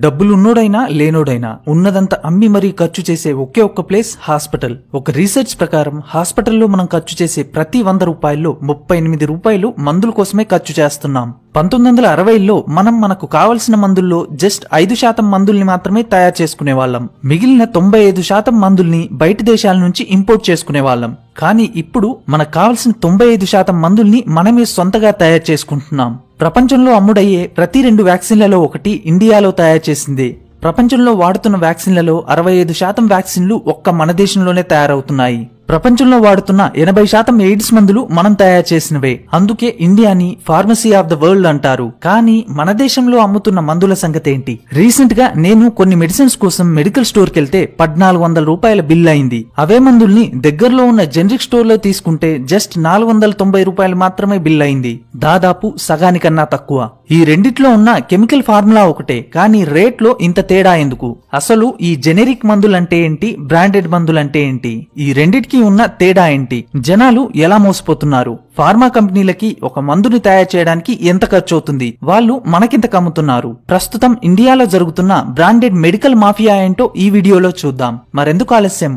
డబ్బులున్నోడైనా లేనోడైనా ఉన్నదంతా అమ్మి మరీ ఖర్చు చేసే ఒకే ఒక్క ప్లేస్ హాస్పిటల్ ఒక రీసెర్చ్ ప్రకారం హాస్పిటల్లో మనం ఖర్చు చేసే ప్రతి వంద రూపాయల్లో ముప్పై ఎనిమిది రూపాయలు మందుల కోసమే ఖర్చు చేస్తున్నాం పంతొమ్మిది వందల అరవైలో మనం మనకు కావలసిన మందుల్లో జస్ట్ ఐదు శాతం మందుల్ని మాత్రమే తయారు చేసుకునే వాళ్ళం మిగిలిన తొంభై ఐదు శాతం మందుల్ని బయట దేశాల నుంచి ఇంపోర్ట్ చేసుకునే వాళ్ళం కానీ ఇప్పుడు మనకు కావలసిన తొంభై ఐదు శాతం మందుల్ని మనమే సొంతగా తయారు చేసుకుంటున్నాం ప్రపంచంలో అమ్ముడయ్యే ప్రతి రెండు వ్యాక్సిన్లలో ఒకటి ఇండియాలో తయారు చేసింది ప్రపంచంలో వాడుతున్న వ్యాక్సిన్లలో అరవై ఐదు శాతం వ్యాక్సిన్లు ఒక్క మన దేశంలోనే తయారవుతున్నాయి ప్రపంచంలో వాడుతున్న ఎనభై శాతం ఎయిడ్స్ మందులు మనం తయారు చేసినవే అందుకే ఇండియాని ఫార్మసీ ఆఫ్ ద వరల్డ్ అంటారు కానీ మన దేశంలో అమ్ముతున్న మందుల సంగతి ఏంటి రీసెంట్ గా నేను కొన్ని మెడిసిన్స్ కోసం మెడికల్ స్టోర్ కెళ్తే పద్నాలుగు వందల రూపాయల బిల్ అయింది అవే మందుల్ని దగ్గరలో ఉన్న జనరిక్ స్టోర్ లో తీసుకుంటే జస్ట్ నాలుగు వందల తొంభై రూపాయలు మాత్రమే బిల్ అయింది దాదాపు సగానికన్నా తక్కువ ఈ రెండిట్లో ఉన్న కెమికల్ ఫార్ములా ఒకటే కానీ రేట్లో ఇంత తేడా ఎందుకు అసలు ఈ జెనెరిక్ మందులంటే ఏంటి బ్రాండెడ్ మందులంటే ఏంటి ఈ రెండిటికి ఉన్న తేడా ఏంటి జనాలు ఎలా మోసపోతున్నారు ఫార్మా కంపెనీలకి ఒక మందుని తయారు చేయడానికి ఎంత ఖర్చు అవుతుంది వాళ్ళు మనకింత కమ్ముతున్నారు ప్రస్తుతం ఇండియాలో జరుగుతున్న బ్రాండెడ్ మెడికల్ మాఫియా ఏంటో ఈ వీడియోలో చూద్దాం మరెందుకు ఆలస్యం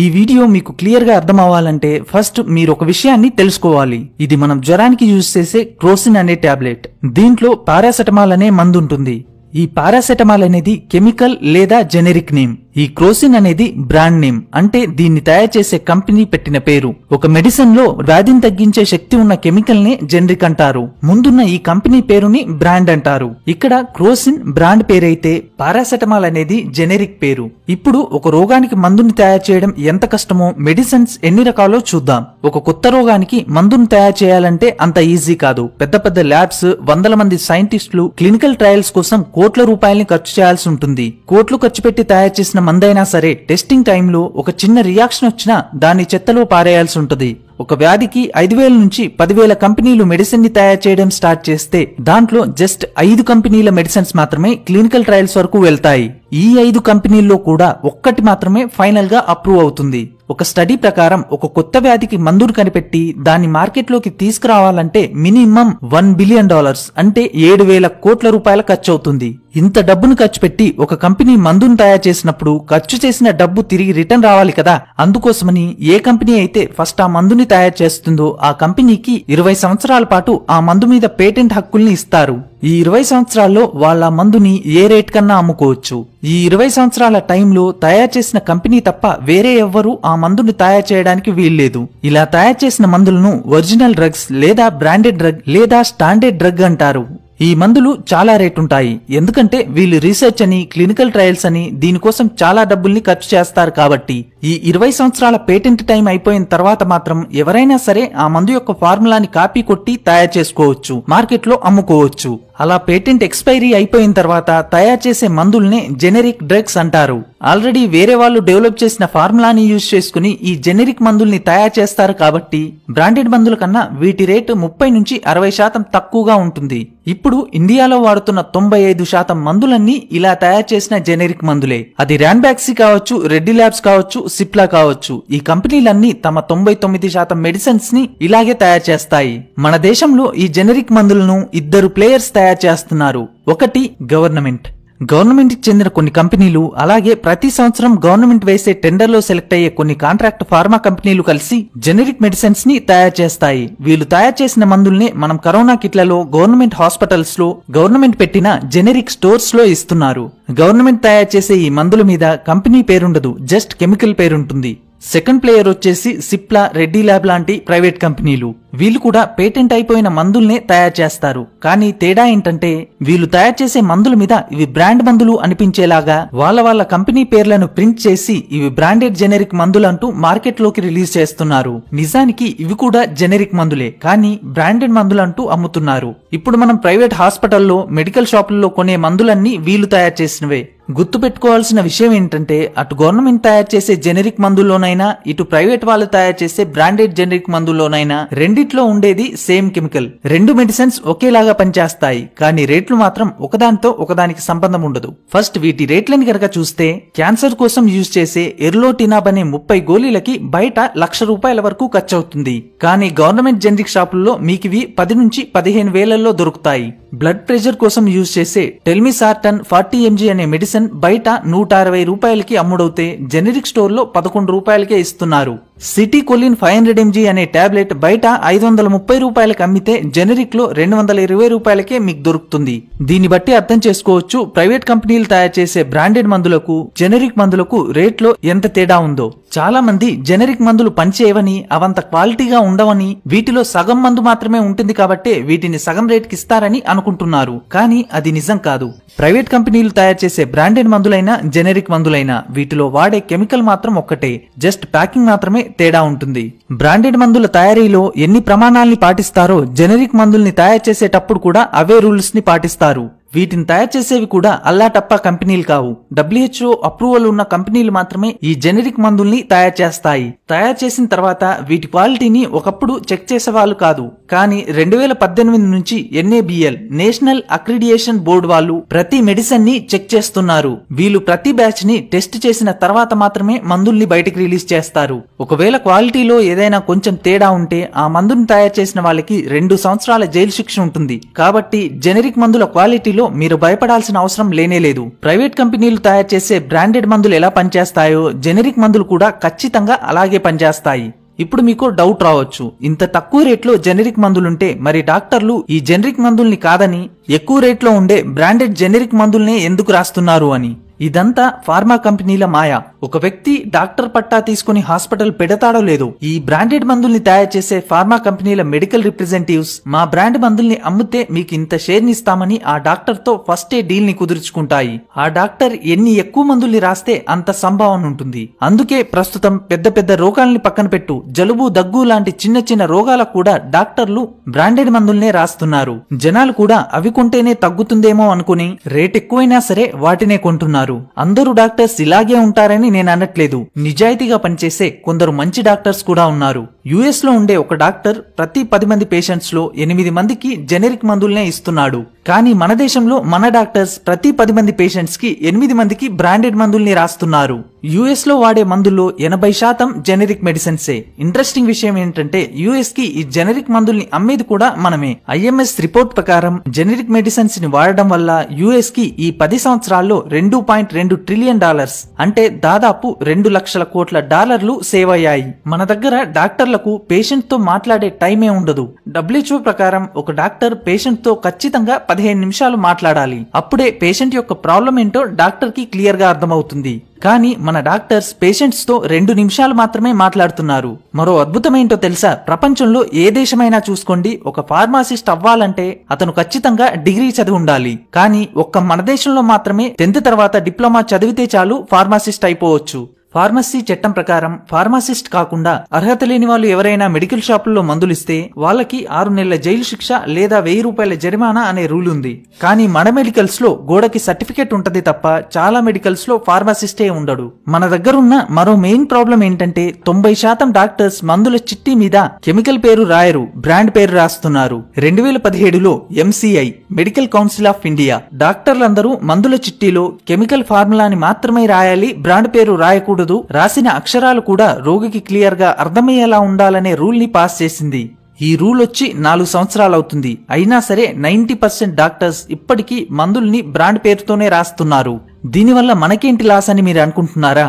ఈ వీడియో మీకు క్లియర్గా అర్థం అవ్వాలంటే ఫస్ట్ మీరు ఒక విషయాన్ని తెలుసుకోవాలి ఇది మనం జ్వరానికి యూజ్ చేసే క్రోసిన్ అనే టాబ్లెట్ దీంట్లో పారాసెటమాల్ అనే మందు ఉంటుంది ఈ పారాసెటమాల్ అనేది కెమికల్ లేదా జెనెరిక్ నేమ్ ఈ క్రోసిన్ అనేది బ్రాండ్ నేమ్ అంటే దీన్ని తయారు చేసే కంపెనీ పెట్టిన పేరు ఒక మెడిసిన్ లో వ్యాధిని తగ్గించే శక్తి ఉన్న కెమికల్ నే జెనరిక్ అంటారు ముందున్న ఈ కంపెనీ పేరుని బ్రాండ్ అంటారు ఇక్కడ క్రోసిన్ బ్రాండ్ పేరైతే పారాసెటమాల్ అనేది జెనరిక్ పేరు ఇప్పుడు ఒక రోగానికి మందుని తయారు చేయడం ఎంత కష్టమో మెడిసిన్స్ ఎన్ని రకాలో చూద్దాం ఒక కొత్త రోగానికి మందును తయారు చేయాలంటే అంత ఈజీ కాదు పెద్ద పెద్ద ల్యాబ్స్ వందల మంది సైంటిస్టులు క్లినికల్ ట్రయల్స్ కోసం కోట్ల రూపాయల్ని ఖర్చు చేయాల్సి ఉంటుంది కోట్లు ఖర్చు పెట్టి తయారు చేసిన మందైనా సరే టెస్టింగ్ టైంలో ఒక చిన్న రియాక్షన్ వచ్చినా దాన్ని చెత్తలో పారేయాల్సి ఉంటుంది ఒక వ్యాధికి ఐదు వేల నుంచి పదివేల కంపెనీలు మెడిసిన్ ని తయారు చేయడం స్టార్ట్ చేస్తే దాంట్లో జస్ట్ ఐదు కంపెనీల మెడిసిన్స్ మాత్రమే క్లినికల్ ట్రయల్స్ వరకు వెళ్తాయి ఈ ఐదు కంపెనీల్లో కూడా ఒక్కటి మాత్రమే ఫైనల్ గా అప్రూవ్ అవుతుంది ఒక స్టడీ ప్రకారం ఒక కొత్త వ్యాధికి మందును కనిపెట్టి దాన్ని మార్కెట్లోకి తీసుకురావాలంటే మినిమం వన్ బిలియన్ డాలర్స్ అంటే ఏడు వేల కోట్ల రూపాయల ఖర్చు అవుతుంది ఇంత డబ్బును ఖర్చు పెట్టి ఒక కంపెనీ మందును తయారు చేసినప్పుడు ఖర్చు చేసిన డబ్బు తిరిగి రిటర్న్ రావాలి కదా అందుకోసమని ఏ కంపెనీ అయితే ఫస్ట్ ఆ మందుని తయారు చేస్తుందో ఆ కంపెనీకి ఇరవై సంవత్సరాల పాటు ఆ మందు మీద పేటెంట్ హక్కుల్ని ఇస్తారు ఈ ఇరవై సంవత్సరాల్లో వాళ్ళ మందుని ఏ రేట్ కన్నా అమ్ముకోవచ్చు ఈ ఇరవై సంవత్సరాల టైంలో తయారు చేసిన కంపెనీ తప్ప వేరే ఎవ్వరూ ఆ మందుని తయారు చేయడానికి వీల్లేదు ఇలా తయారు చేసిన మందులను ఒరిజినల్ డ్రగ్స్ లేదా బ్రాండెడ్ డ్రగ్ లేదా స్టాండర్డ్ డ్రగ్ అంటారు ఈ మందులు చాలా రేటుంటాయి ఎందుకంటే వీళ్ళు రీసెర్చ్ అని క్లినికల్ ట్రయల్స్ అని దీనికోసం చాలా డబ్బుల్ని ఖర్చు చేస్తారు కాబట్టి ఈ ఇరవై సంవత్సరాల పేటెంట్ టైం అయిపోయిన తర్వాత మాత్రం ఎవరైనా సరే ఆ మందు యొక్క ఫార్ములాని కాపీ కొట్టి తయారు చేసుకోవచ్చు మార్కెట్లో అమ్ముకోవచ్చు అలా పేటెంట్ ఎక్స్పైరీ అయిపోయిన తర్వాత తయారు చేసే మందుల్నే జెనరిక్ డ్రగ్స్ అంటారు ఆల్రెడీ వేరే వాళ్ళు డెవలప్ చేసిన ఫార్ములాని యూజ్ చేసుకుని ఈ జెనరిక్ మందుల్ని తయారు చేస్తారు కాబట్టి బ్రాండెడ్ మందుల కన్నా వీటి రేటు ముప్పై నుంచి అరవై శాతం తక్కువగా ఉంటుంది ఇప్పుడు ఇండియాలో వాడుతున్న తొంభై ఐదు శాతం మందులన్నీ ఇలా తయారు చేసిన జెనరిక్ మందులే అది ర్యాన్బాక్సీ కావచ్చు రెడ్డి ల్యాబ్స్ కావచ్చు సిప్లా కావచ్చు ఈ కంపెనీలన్నీ తమ తొంభై తొమ్మిది శాతం మెడిసిన్స్ ని ఇలాగే తయారు చేస్తాయి మన దేశంలో ఈ జెనరిక్ మందులను ఇద్దరు ప్లేయర్స్ తయారు చేస్తున్నారు ఒకటి గవర్నమెంట్ గవర్నమెంట్కి చెందిన కొన్ని కంపెనీలు అలాగే ప్రతి సంవత్సరం గవర్నమెంట్ వేసే టెండర్లో సెలెక్ట్ అయ్యే కొన్ని కాంట్రాక్ట్ ఫార్మా కంపెనీలు కలిసి జెనరిక్ మెడిసిన్స్ ని తయారు చేస్తాయి వీళ్ళు తయారు చేసిన మందుల్ని మనం కరోనా కిట్లలో గవర్నమెంట్ హాస్పిటల్స్ లో గవర్నమెంట్ పెట్టిన జెనరిక్ స్టోర్స్ లో ఇస్తున్నారు గవర్నమెంట్ తయారు చేసే ఈ మందుల మీద కంపెనీ పేరుండదు జస్ట్ కెమికల్ పేరుంటుంది సెకండ్ ప్లేయర్ వచ్చేసి సిప్లా రెడ్డి ల్యాబ్ లాంటి ప్రైవేట్ కంపెనీలు వీళ్ళు కూడా పేటెంట్ అయిపోయిన మందుల్నే తయారు చేస్తారు కానీ తేడా ఏంటంటే వీళ్ళు తయారు చేసే మందుల మీద ఇవి బ్రాండ్ మందులు అనిపించేలాగా వాళ్ళ వాళ్ళ కంపెనీ పేర్లను ప్రింట్ చేసి ఇవి బ్రాండెడ్ జెనరిక్ మందులు అంటూ మార్కెట్లోకి రిలీజ్ చేస్తున్నారు నిజానికి ఇవి కూడా జెనరిక్ మందులే కానీ బ్రాండెడ్ మందులు అంటూ అమ్ముతున్నారు ఇప్పుడు మనం ప్రైవేట్ హాస్పిటల్లో మెడికల్ షాపుల్లో కొనే మందులన్నీ వీళ్ళు తయారు చేసినవే గుర్తుపెట్టుకోవాల్సిన విషయం ఏంటంటే అటు గవర్నమెంట్ తయారు చేసే జెనరిక్ మందుల్లోనైనా ఇటు ప్రైవేట్ వాళ్ళు తయారు చేసే బ్రాండెడ్ జెనరిక్ మందుల్లోనైనా రెండు రెండిట్లో ఉండేది సేమ్ కెమికల్ రెండు మెడిసిన్స్ ఒకేలాగా పనిచేస్తాయి కానీ రేట్లు మాత్రం ఒకదానితో ఒకదానికి సంబంధం ఉండదు ఫస్ట్ వీటి రేట్లని కనుక చూస్తే క్యాన్సర్ కోసం యూజ్ చేసే ఎర్లోటినాబ్ అనే ముప్పై గోళీలకి బయట లక్ష రూపాయల వరకు ఖర్చు అవుతుంది కానీ గవర్నమెంట్ జెనరిక్ షాపుల్లో మీకు ఇవి పది నుంచి పదిహేను వేలల్లో దొరుకుతాయి బ్లడ్ ప్రెషర్ కోసం యూజ్ చేసే టెల్మిసార్టన్ ఫార్టీ ఎంజీ అనే మెడిసిన్ బయట నూట అరవై రూపాయలకి అమ్ముడవుతే జెనరిక్ స్టోర్లో పదకొండు రూపాయలకే ఇస్తున్నారు citicoline five hundred MG అనే టాబ్లెట్ బయట ఐదు వందల ముప్పై రూపాయలకు అమ్మితే జనరిక్ లో రెండు వందల ఇరవై రూపాయలకే మీకు దొరుకుతుంది దీన్ని బట్టి అర్థం చేసుకోవచ్చు ప్రైవేట్ కంపెనీలు తయారు చేసే బ్రాండెడ్ మందులకు జనరిక్ మందులకు రేట్లో ఎంత తేడా ఉందో చాలా మంది జెనరిక్ మందులు పనిచేయవని అవంత క్వాలిటీగా ఉండవని వీటిలో సగం మందు మాత్రమే ఉంటుంది కాబట్టే వీటిని సగం రేట్కి ఇస్తారని అనుకుంటున్నారు కానీ అది నిజం కాదు ప్రైవేట్ కంపెనీలు తయారు చేసే బ్రాండెడ్ మందులైనా జెనరిక్ మందులైనా వీటిలో వాడే కెమికల్ మాత్రం ఒక్కటే జస్ట్ ప్యాకింగ్ మాత్రమే తేడా ఉంటుంది బ్రాండెడ్ మందుల తయారీలో ఎన్ని ప్రమాణాల్ని పాటిస్తారో జెనరిక్ మందుల్ని తయారు చేసేటప్పుడు కూడా అవే రూల్స్ ని పాటిస్తారు వీటిని తయారు చేసేవి కూడా అల్లాటప్ప కంపెనీలు కావు డబ్ల్యూహెచ్ఓ అప్రూవల్ ఉన్న కంపెనీలు మాత్రమే ఈ జెనరిక్ మందుల్ని తయారు చేస్తాయి తయారు చేసిన తర్వాత వీటి క్వాలిటీని ఒకప్పుడు చెక్ చేసేవాళ్ళు కాదు కానీ రెండు వేల పద్దెనిమిది నుంచి ఎన్ఏబిఎల్ నేషనల్ అక్రిడియేషన్ బోర్డు వాళ్ళు ప్రతి మెడిసిన్ ని చెక్ చేస్తున్నారు వీళ్ళు ప్రతి బ్యాచ్ ని టెస్ట్ చేసిన తర్వాత మాత్రమే మందుల్ని బయటకు రిలీజ్ చేస్తారు ఒకవేళ క్వాలిటీలో ఏదైనా కొంచెం తేడా ఉంటే ఆ మందుని తయారు చేసిన వాళ్ళకి రెండు సంవత్సరాల జైలు శిక్ష ఉంటుంది కాబట్టి జెనరిక్ మందుల క్వాలిటీలో విషయంలో మీరు భయపడాల్సిన అవసరం లేనేలేదు ప్రైవేట్ కంపెనీలు తయారు చేసే బ్రాండెడ్ మందులు ఎలా పనిచేస్తాయో జెనరిక్ మందులు కూడా ఖచ్చితంగా అలాగే పనిచేస్తాయి ఇప్పుడు మీకు డౌట్ రావచ్చు ఇంత తక్కువ రేట్లో జెనరిక్ మందులుంటే మరి డాక్టర్లు ఈ జెనరిక్ మందుల్ని కాదని ఎక్కువ రేట్లో ఉండే బ్రాండెడ్ జెనరిక్ మందుల్నే ఎందుకు రాస్తున్నారు అని ఇదంతా ఫార్మా కంపెనీల మాయ ఒక వ్యక్తి డాక్టర్ పట్టా తీసుకుని హాస్పిటల్ పెడతాడో లేదు ఈ బ్రాండెడ్ మందుల్ని తయారు చేసే ఫార్మా కంపెనీల మెడికల్ రిప్రజెంటేటివ్స్ మా బ్రాండ్ మందుల్ని అమ్మితే మీకు ఇంత షేర్ నిస్తామని ఆ డాక్టర్ తో ఫస్టే డీల్ ని కుదుర్చుకుంటాయి ఆ డాక్టర్ ఎన్ని ఎక్కువ మందుల్ని రాస్తే అంత సంభావన ఉంటుంది అందుకే ప్రస్తుతం పెద్ద పెద్ద రోగాల్ని పక్కన పెట్టు జలుబు దగ్గు లాంటి చిన్న చిన్న రోగాలకు కూడా డాక్టర్లు బ్రాండెడ్ మందుల్నే రాస్తున్నారు జనాలు కూడా అవి కొంటేనే తగ్గుతుందేమో అనుకుని రేట్ ఎక్కువైనా సరే వాటినే కొంటున్నారు ఉన్నారు అందరూ డాక్టర్స్ ఇలాగే ఉంటారని నేను అనట్లేదు నిజాయితీగా పనిచేసే కొందరు మంచి డాక్టర్స్ కూడా ఉన్నారు యుఎస్ లో ఉండే ఒక డాక్టర్ ప్రతి పది మంది పేషెంట్స్ లో ఎనిమిది మందికి జెనరిక్ మందులనే ఇస్తున్నాడు కానీ మన దేశంలో మన డాక్టర్స్ ప్రతి పది మంది పేషెంట్స్ కి ఎనిమిది మందికి బ్రాండెడ్ మందుల్ని రాస్తున్నారు యూఎస్లో వాడే మందుల్లో ఎనభై శాతం జెనరిక్ మెడిసిన్సే ఇంట్రెస్టింగ్ విషయం ఏంటంటే యుఎస్ కి ఈ జెనరిక్ మందుల్ని అమ్మేది కూడా మనమే ఐఎంఎస్ రిపోర్ట్ ప్రకారం జెనరిక్ మెడిసిన్స్ ని వాడడం వల్ల యుఎస్ కి ఈ పది సంవత్సరాల్లో రెండు పాయింట్ రెండు ట్రిలియన్ డాలర్స్ అంటే దాదాపు రెండు లక్షల కోట్ల డాలర్లు సేవ్ అయ్యాయి మన దగ్గర డాక్టర్లకు పేషెంట్ తో మాట్లాడే టైమే ఉండదు డబ్ల్యూహెచ్ఓ ప్రకారం ఒక డాక్టర్ పేషెంట్ తో ఖచ్చితంగా పదిహేను నిమిషాలు మాట్లాడాలి అప్పుడే పేషెంట్ యొక్క ప్రాబ్లం ఏంటో డాక్టర్ కి క్లియర్ గా అర్థమవుతుంది కానీ మన డాక్టర్స్ పేషెంట్స్తో రెండు నిమిషాలు మాత్రమే మాట్లాడుతున్నారు మరో అద్భుతమేంటో తెలుసా ప్రపంచంలో ఏ దేశమైనా చూసుకోండి ఒక ఫార్మాసిస్ట్ అవ్వాలంటే అతను ఖచ్చితంగా డిగ్రీ చదివి ఉండాలి కానీ ఒక్క మన దేశంలో మాత్రమే టెన్త్ తర్వాత డిప్లొమా చదివితే చాలు ఫార్మాసిస్ట్ అయిపోవచ్చు ఫార్మసీ చట్టం ప్రకారం ఫార్మాసిస్ట్ కాకుండా అర్హత లేని వాళ్ళు ఎవరైనా మెడికల్ షాపుల్లో మందులిస్తే వాళ్ళకి ఆరు నెలల జైలు శిక్ష లేదా వెయ్యి రూపాయల జరిమానా అనే రూల్ ఉంది కానీ మన మెడికల్స్ లో గోడకి సర్టిఫికేట్ ఉంటది తప్ప చాలా మెడికల్స్ లో ఫార్మాసిస్టే ఉండడు మన దగ్గరున్న మరో మెయిన్ ప్రాబ్లం ఏంటంటే తొంభై శాతం డాక్టర్స్ మందుల చిట్టి మీద కెమికల్ పేరు రాయరు బ్రాండ్ పేరు రాస్తున్నారు రెండు వేల పదిహేడులో MCI medical council of India డాక్టర్లందరూ మందుల చిట్టిలో కెమికల్ ఫార్ములాని మాత్రమే రాయాలి బ్రాండ్ పేరు రాయకూడదు రాయకూడదు రాసిన అక్షరాలు కూడా రోగికి క్లియర్ గా అర్థమయ్యేలా ఉండాలనే రూల్ని పాస్ చేసింది ఈ రూల్ వచ్చి నాలుగు సంవత్సరాలవుతుంది అయినా సరే నైన్టీ పర్సెంట్ డాక్టర్స్ ఇప్పటికీ మందుల్ని బ్రాండ్ పేరుతోనే రాస్తున్నారు దీనివల్ల మనకేంటి లాస్ అని మీరు అనుకుంటున్నారా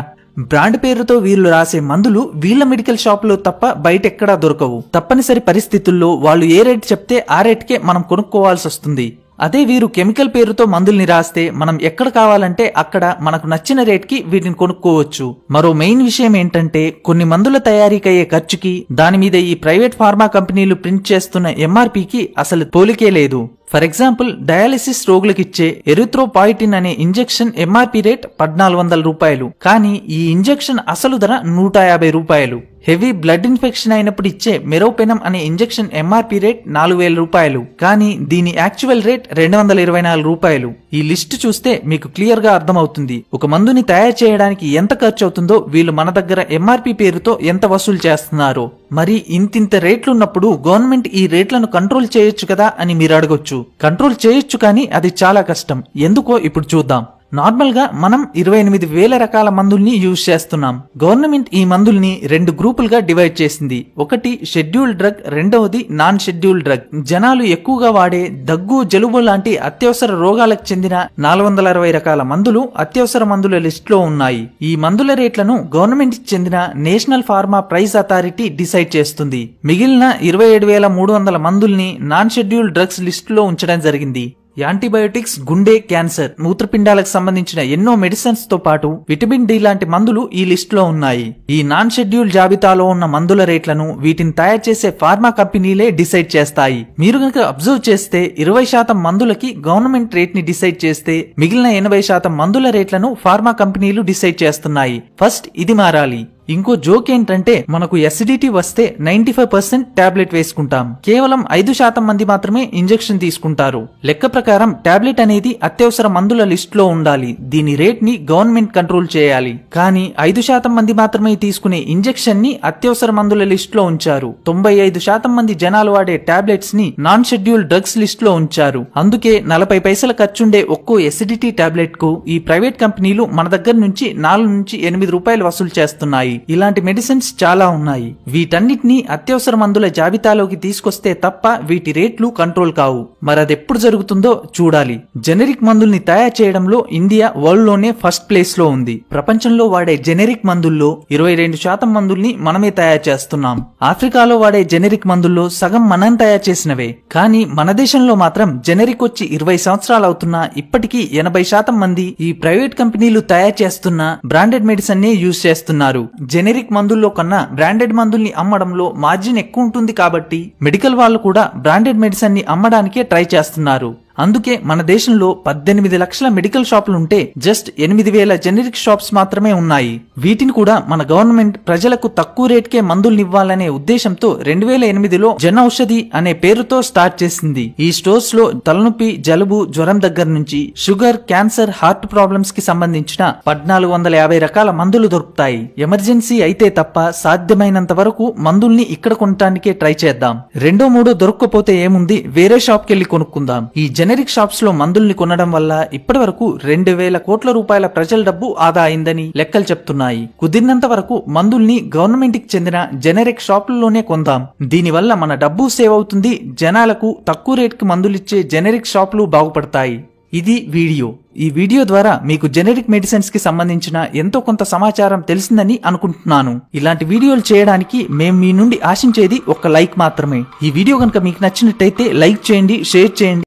బ్రాండ్ పేరుతో వీళ్ళు రాసే మందులు వీళ్ళ మెడికల్ లో తప్ప బయట ఎక్కడా దొరకవు తప్పనిసరి పరిస్థితుల్లో వాళ్ళు ఏ రేట్ చెప్తే ఆ రేట్కే మనం కొనుక్కోవాల్సి వస్తుంది అదే వీరు కెమికల్ పేరుతో మందుల్ని రాస్తే మనం ఎక్కడ కావాలంటే అక్కడ మనకు నచ్చిన రేట్కి వీటిని కొనుక్కోవచ్చు మరో మెయిన్ విషయం ఏంటంటే కొన్ని మందుల తయారీకయ్యే ఖర్చుకి దాని మీద ఈ ప్రైవేట్ ఫార్మా కంపెనీలు ప్రింట్ చేస్తున్న ఎంఆర్పికి అసలు పోలికే లేదు ఫర్ ఎగ్జాంపుల్ డయాలిసిస్ రోగులకిచ్చే ఎరిథ్రోపాయిటిన్ అనే ఇంజెక్షన్ ఎంఆర్పి రేట్ పద్నాలుగు వందల రూపాయలు కానీ ఈ ఇంజెక్షన్ అసలు ధర నూట యాభై రూపాయలు హెవీ బ్లడ్ ఇన్ఫెక్షన్ అయినప్పుడు ఇచ్చే మెరోపెనం అనే ఇంజెక్షన్ ఎంఆర్పి రేట్ నాలుగు వేల రూపాయలు కానీ దీని యాక్చువల్ రేట్ రెండు వందల ఇరవై నాలుగు రూపాయలు ఈ లిస్ట్ చూస్తే మీకు క్లియర్ గా అర్థమవుతుంది ఒక మందుని తయారు చేయడానికి ఎంత ఖర్చు అవుతుందో వీళ్ళు మన దగ్గర ఎంఆర్పి పేరుతో ఎంత వసూలు చేస్తున్నారో మరి ఇంతింత రేట్లున్నప్పుడు గవర్నమెంట్ ఈ రేట్లను కంట్రోల్ చేయొచ్చు కదా అని మీరు అడగొచ్చు కంట్రోల్ చేయొచ్చు కానీ అది చాలా కష్టం ఎందుకో ఇప్పుడు చూద్దాం నార్మల్గా మనం ఇరవై ఎనిమిది వేల రకాల మందుల్ని యూజ్ చేస్తున్నాం గవర్నమెంట్ ఈ మందుల్ని రెండు గ్రూపులుగా డివైడ్ చేసింది ఒకటి షెడ్యూల్ డ్రగ్ రెండవది నాన్ షెడ్యూల్ డ్రగ్ జనాలు ఎక్కువగా వాడే దగ్గు జలుబు లాంటి అత్యవసర రోగాలకు చెందిన నాలుగు వందల అరవై రకాల మందులు అత్యవసర మందుల లో ఉన్నాయి ఈ మందుల రేట్లను గవర్నమెంట్ చెందిన national pharma price authority decide చేస్తుంది మిగిలిన ఇరవై ఏడు వేల మూడు వందల మందుల్ని నాన్ షెడ్యూల్ డ్రగ్స్ లిస్టులో ఉంచడం జరిగింది యాంటీబయోటిక్స్ గుండె క్యాన్సర్ మూత్రపిండాలకు సంబంధించిన ఎన్నో మెడిసిన్స్ తో పాటు విటమిన్ డి లాంటి మందులు ఈ లిస్ట్ లో ఉన్నాయి ఈ నాన్ షెడ్యూల్ జాబితాలో ఉన్న మందుల రేట్లను వీటిని తయారు చేసే ఫార్మా కంపెనీలే డిసైడ్ చేస్తాయి మీరు గనక అబ్జర్వ్ చేస్తే ఇరవై శాతం మందులకి గవర్నమెంట్ రేట్ ని డిసైడ్ చేస్తే మిగిలిన ఎనభై శాతం మందుల రేట్లను ఫార్మా కంపెనీలు డిసైడ్ చేస్తున్నాయి ఫస్ట్ ఇది మారాలి ఇంకో జోక్ ఏంటంటే మనకు ఎసిడిటీ వస్తే నైన్టీ ఫైవ్ పర్సెంట్ టాబ్లెట్ వేసుకుంటాం కేవలం ఐదు శాతం మంది మాత్రమే ఇంజెక్షన్ తీసుకుంటారు లెక్క ప్రకారం టాబ్లెట్ అనేది అత్యవసర మందుల లిస్ట్ లో ఉండాలి దీని రేట్ ని గవర్నమెంట్ కంట్రోల్ చేయాలి కానీ ఐదు శాతం మంది మాత్రమే తీసుకునే ఇంజెక్షన్ ని అత్యవసర మందుల లిస్ట్ లో ఉంచారు తొంభై ఐదు శాతం మంది జనాలు వాడే టాబ్లెట్స్ ని నాన్ షెడ్యూల్ డ్రగ్స్ లిస్ట్ లో ఉంచారు అందుకే నలభై పైసల ఖర్చుండే ఒక్కో ఎసిడిటీ టాబ్లెట్ కు ఈ ప్రైవేట్ కంపెనీలు మన దగ్గర నుంచి నాలుగు నుంచి ఎనిమిది రూపాయలు వసూలు చేస్తున్నాయి ఉన్నాయి ఇలాంటి మెడిసిన్స్ చాలా ఉన్నాయి వీటన్నిటినీ అత్యవసర మందుల జాబితాలోకి తీసుకొస్తే తప్ప వీటి రేట్లు కంట్రోల్ కావు మరదెప్పుడు జరుగుతుందో చూడాలి జెనరిక్ మందుల్ని తయారు చేయడంలో ఇండియా వరల్డ్ లోనే ఫస్ట్ ప్లేస్ లో ఉంది ప్రపంచంలో వాడే జెనరిక్ మందుల్లో ఇరవై రెండు శాతం మందుల్ని మనమే తయారు చేస్తున్నాం ఆఫ్రికాలో వాడే జెనరిక్ మందుల్లో సగం మనం తయారు చేసినవే కానీ మన దేశంలో మాత్రం జెనరిక్ వచ్చి ఇరవై సంవత్సరాలు అవుతున్నా ఇప్పటికీ ఎనభై శాతం మంది ఈ ప్రైవేట్ కంపెనీలు తయారు చేస్తున్న బ్రాండెడ్ మెడిసిన్ నే యూజ్ చేస్తున్నారు జెనెరిక్ మందుల్లో కన్నా బ్రాండెడ్ మందుల్ని అమ్మడంలో మార్జిన్ ఎక్కువ ఉంటుంది కాబట్టి మెడికల్ వాళ్ళు కూడా బ్రాండెడ్ మెడిసిన్ ని అమ్మడానికే ట్రై చేస్తున్నారు అందుకే మన దేశంలో పద్దెనిమిది లక్షల మెడికల్ షాపులుంటే జస్ట్ ఎనిమిది వేల జెనరిక్ షాప్స్ మాత్రమే ఉన్నాయి వీటిని కూడా మన గవర్నమెంట్ ప్రజలకు తక్కువ రేట్కే మందులనివ్వాలనే ఉద్దేశంతో రెండు వేల ఎనిమిదిలో జన ఔషధి అనే పేరుతో స్టార్ట్ చేసింది ఈ స్టోర్స్ లో తలనొప్పి జలుబు జ్వరం దగ్గర నుంచి షుగర్ క్యాన్సర్ హార్ట్ ప్రాబ్లమ్స్ కి సంబంధించిన పద్నాలుగు వందల యాభై రకాల మందులు దొరుకుతాయి ఎమర్జెన్సీ అయితే తప్ప సాధ్యమైనంత వరకు మందుల్ని ఇక్కడ కొనటానికే ట్రై చేద్దాం రెండో మూడో దొరక్కపోతే ఏముంది వేరే షాప్కి వెళ్ళి కొనుక్కుందాం ఈ జెనరిక్ షాప్స్లో మందుల్ని కొనడం వల్ల ఇప్పటి వరకు రెండు వేల కోట్ల రూపాయల ప్రజల డబ్బు ఆదా అయిందని లెక్కలు చెప్తున్నాయి కుదిరినంత వరకు మందుల్ని గవర్నమెంట్కి చెందిన జెనరిక్ షాపుల్లోనే కొందాం దీనివల్ల మన డబ్బు సేవ్ అవుతుంది జనాలకు తక్కువ రేట్కి మందులిచ్చే జెనరిక్ షాపులు బాగుపడతాయి ఇది వీడియో ఈ వీడియో ద్వారా మీకు జెనరిక్ మెడిసిన్స్ కి సంబంధించిన ఎంతో కొంత సమాచారం తెలిసిందని అనుకుంటున్నాను ఇలాంటి వీడియోలు చేయడానికి మేము మీ నుండి ఆశించేది ఒక లైక్ మాత్రమే ఈ వీడియో కనుక మీకు నచ్చినట్టయితే లైక్ చేయండి షేర్ చేయండి